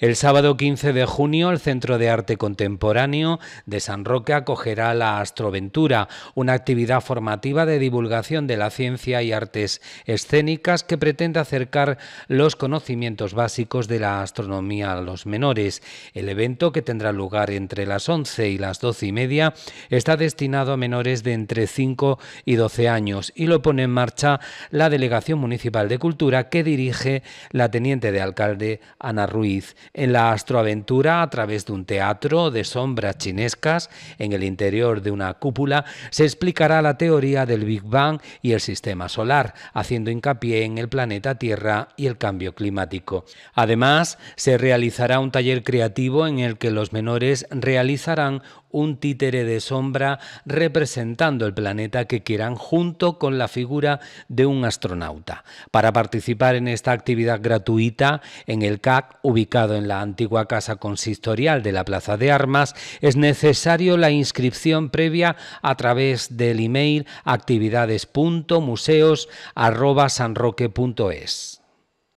El sábado 15 de junio, el Centro de Arte Contemporáneo de San Roque acogerá la Astroventura, una actividad formativa de divulgación de la ciencia y artes escénicas que pretende acercar los conocimientos básicos de la astronomía a los menores. El evento, que tendrá lugar entre las 11 y las 12 y media, está destinado a menores de entre 5 y 12 años y lo pone en marcha la Delegación Municipal de Cultura que dirige la Teniente de Alcalde Ana Ruiz en la astroaventura a través de un teatro de sombras chinescas en el interior de una cúpula se explicará la teoría del Big Bang y el sistema solar, haciendo hincapié en el planeta Tierra y el cambio climático. Además, se realizará un taller creativo en el que los menores realizarán un títere de sombra representando el planeta que quieran junto con la figura de un astronauta. Para participar en esta actividad gratuita en el CAC ubicado en en la antigua Casa Consistorial de la Plaza de Armas, es necesario la inscripción previa a través del email actividades.museos.sanroque.es.